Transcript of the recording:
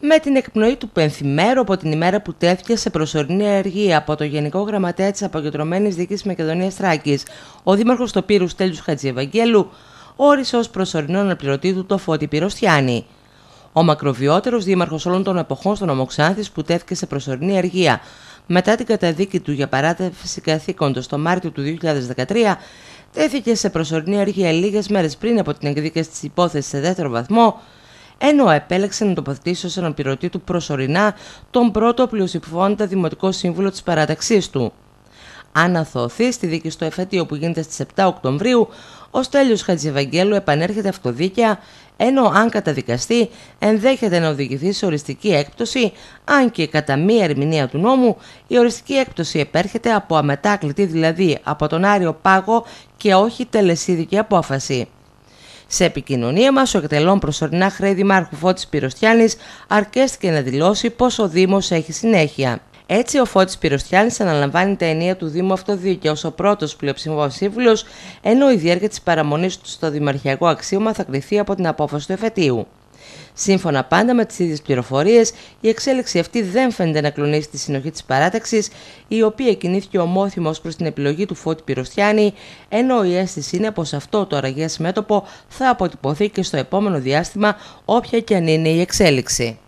με την εκπνοή του πενθυμέρου από την ημέρα που τέθηκε σε προσωρινή αργία από το Γενικό Γραμματέα της Αποκεντρωμένης Δίκης Μακεδονίας Τράκη, ο Δήμαρχος Πύρου Στέλιου Χατζιευαγγέλου, όρισε ως προσωρινό αναπληρωτή του το Φώτη Πυροστιάνη. Ο μακροβιότερος δήμαρχος όλων των εποχών στον Ομοξάνθης που τέθηκε σε προσωρινή αργία μετά την καταδίκη του για παράτευση καθήκοντος το Μάρτιο του 2013, τέθηκε σε προσωρινή αργία λίγες μέρες πριν από την εκδίκαση της υπόθεσης σε δεύτερο βαθμό ενώ επέλεξε να τοποθετήσει ως αναπληρωτή του προσωρινά τον πρώτο πλειοψηφόντα δημοτικό σύμβουλο της παράταξής του. Αν αθωωωθεί στη δίκη στο εφετείο που γίνεται στις 7 Οκτωβρίου, ο Στέλιος Χατζηβαγγέλου επανέρχεται αυτοδίκαια, ενώ αν καταδικαστεί ενδέχεται να οδηγηθεί σε οριστική έκπτωση, αν και κατά μία ερμηνεία του νόμου η οριστική έκπτωση επέρχεται από αμετάκλητη δηλαδή από τον Άριο Πάγο και όχι τελεσίδικη απόφαση. Σε επικοινωνία μας, ο εκτελών προσωρινά χρέη Δημάρχου Φώτης Πυροστιάνης αρκέστηκε να δηλώσει πως ο Δήμος έχει συνέχεια. Έτσι, ο Φώτης Πυροστιάνης αναλαμβάνει τα ενία του Δήμου Αυτοδίκαια ως ο πρώτος πλειοψηφός σύμβουλος, ενώ η διάρκεια της παραμονής του στο δημαρχιακό αξίωμα θα κριθεί από την απόφαση του εφετείου. Σύμφωνα πάντα με τις ίδιες πληροφορίες η εξέλιξη αυτή δεν φαίνεται να κλονίσει τη συνοχή της παράταξης η οποία κινήθηκε ομόθυμο προς την επιλογή του Φώτη Πυροστιάνη, ενώ η αίσθηση είναι πως αυτό το αραγές μέτωπο θα αποτυπωθεί και στο επόμενο διάστημα, όποια και αν είναι η εξέλιξη.